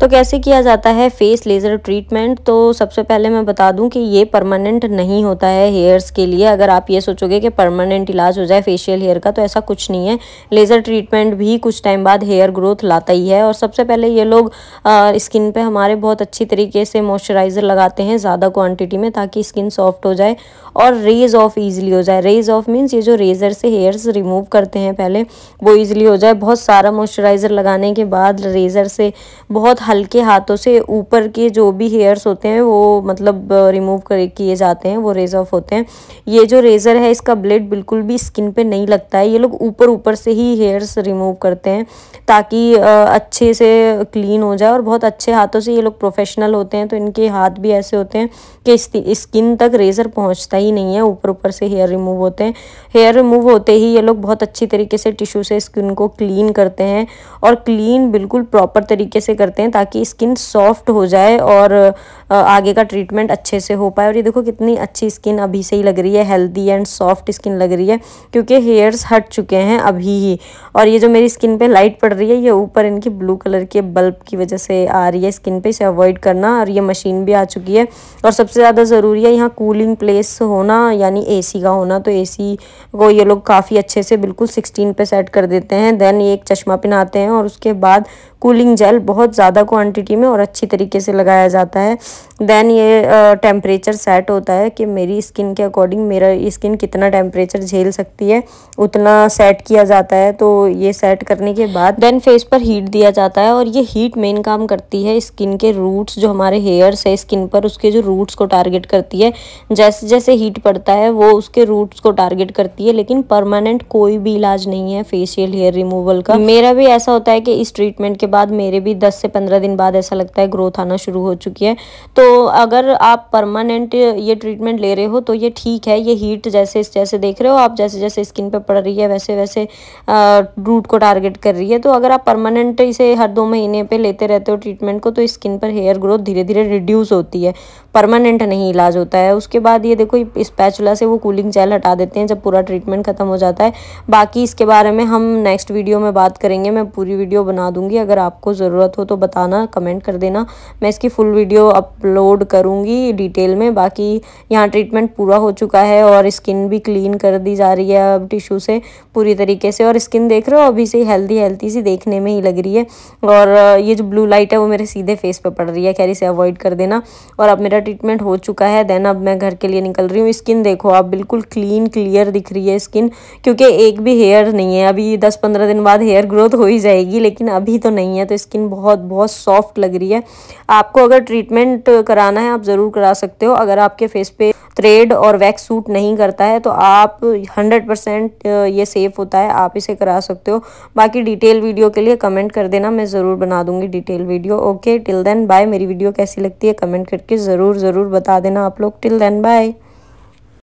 तो कैसे किया जाता है फेस लेज़र ट्रीटमेंट तो सबसे पहले मैं बता दूं कि ये परमानेंट नहीं होता है हेयर्स के लिए अगर आप ये सोचोगे कि परमानेंट इलाज हो जाए फेशियल हेयर का तो ऐसा कुछ नहीं है लेज़र ट्रीटमेंट भी कुछ टाइम बाद हेयर ग्रोथ लाता ही है और सबसे पहले ये लोग स्किन पर हमारे बहुत अच्छी तरीके से मॉइस्चराइज़र लगाते हैं ज़्यादा क्वान्टिटी में ताकि स्किन सॉफ्ट हो जाए और रेज ऑफ ईजिली हो जाए रेज ऑफ मीन्स ये जो रेज़र से हेयर्स रिमूव करते हैं पहले वो ईजिली हो जाए बहुत सारा मॉइस्चराइज़र लगाने के बाद रेज़र से बहुत हल्के हाथों से ऊपर के जो भी हेयर्स होते हैं वो मतलब रिमूव कर किए जाते हैं वो रेज ऑफ होते हैं ये जो रेज़र है इसका ब्लेड बिल्कुल भी स्किन पे नहीं लगता है ये लोग ऊपर ऊपर से ही हेयर्स रिमूव करते हैं ताकि अच्छे से क्लीन हो जाए और बहुत अच्छे हाथों से ये लोग प्रोफेशनल होते हैं तो इनके हाथ भी ऐसे होते हैं कि स्किन तक रेज़र पहुँचता ही नहीं है ऊपर ऊपर से हेयर रिमूव होते हैं हेयर रिमूव होते ही ये लोग बहुत अच्छी तरीके से टिश्यू से स्किन को क्लीन करते हैं और क्लीन बिल्कुल प्रॉपर तरीके से करते हैं ताकि स्किन सॉफ्ट हो जाए और आगे का ट्रीटमेंट अच्छे से हो पाए और ये देखो कितनी अच्छी स्किन अभी से ही लग रही है हेल्दी एंड सॉफ्ट स्किन लग रही है क्योंकि हेयर्स हट चुके हैं अभी ही और ये जो मेरी स्किन पे लाइट पड़ रही है ये ऊपर इनकी ब्लू कलर के बल्ब की वजह से आ रही है स्किन पे इसे अवॉइड करना और ये मशीन भी आ चुकी है और सबसे ज़्यादा ज़रूरी है यहाँ कूलिंग प्लेस होना यानी एसी का होना तो एसी को ये लोग काफ़ी अच्छे से बिल्कुल सिक्सटीन पे सेट कर देते हैं देन ये एक चश्मा पहनाते हैं और उसके बाद कूलिंग जेल बहुत ज़्यादा क्वांटिटी में और अच्छी तरीके से लगाया जाता है देन ये टेम्परेचर सेट होता है कि मेरी स्किन के अकॉर्डिंग मेरा स्किन कितना टेम्परेचर झेल सकती है उतना सेट किया जाता है तो ये सेट करने के बाद देन फेस पर हीट दिया जाता है और ये हीट मेन काम करती है स्किन के रूट्स जो हमारे हेयर्स है स्किन पर उसके जो रूट्स को टारगेट करती है जैसे जैसे हीट पड़ता है वो उसके रूट्स को टारगेट करती है लेकिन परमानेंट कोई भी इलाज नहीं है फेशियल हेयर रिमूवल का मेरा भी ऐसा होता है कि इस ट्रीटमेंट के बाद मेरे भी दस से पंद्रह दिन बाद ऐसा लगता है ग्रोथ आना शुरू हो चुकी है तो अगर आप परमानेंट ये ट्रीटमेंट ले रहे हो तो ये ठीक है ये हीट जैसे जैसे देख रहे हो आप जैसे जैसे स्किन पर पड़ रही है वैसे वैसे रूट को टारगेट कर रही है तो अगर आप परमानेंट इसे हर दो महीने पर लेते रहते हो ट्रीटमेंट को तो स्किन पर हेयर ग्रोथ धीरे धीरे रिड्यूस होती है परमानेंट नहीं इलाज होता है उसके बाद ये देखो इस पैचुला से वो कूलिंग जेल हटा देते हैं जब पूरा ट्रीटमेंट ख़त्म हो जाता है बाकी इसके बारे में हम नेक्स्ट वीडियो में बात करेंगे मैं पूरी वीडियो बना दूंगी अगर आपको ज़रूरत हो तो बता बताना कमेंट कर देना मैं इसकी फुल वीडियो अपलोड करूँगी डिटेल में बाकी यहाँ ट्रीटमेंट पूरा हो चुका है और स्किन भी क्लीन कर दी जा रही है अब टिश्यू से पूरी तरीके से और स्किन देख रहे हो अभी से हेल्दी हेल्थी सी देखने में ही लग रही है और ये जो ब्लू लाइट है वो मेरे सीधे फेस पर पड़ रही है खैर इसे अवॉइड कर देना और अब मेरा ट्रीटमेंट हो चुका है देन अब मैं घर के लिए निकल रही हूँ स्किन देखो आप बिल्कुल क्लीन क्लियर दिख रही है स्किन क्योंकि एक भी हेयर नहीं है अभी दस पंद्रह दिन बाद हेयर ग्रोथ हो ही जाएगी लेकिन अभी तो नहीं है तो स्किन बहुत बहुत बहुत सॉफ्ट लग रही है आपको अगर ट्रीटमेंट कराना है आप ज़रूर करा सकते हो अगर आपके फेस पे थ्रेड और वैक्स सूट नहीं करता है तो आप 100 परसेंट ये सेफ़ होता है आप इसे करा सकते हो बाकी डिटेल वीडियो के लिए कमेंट कर देना मैं ज़रूर बना दूंगी detail video okay till then bye मेरी वीडियो कैसी लगती है कमेंट करके ज़रूर ज़रूर बता देना आप लोग टिल देन बाय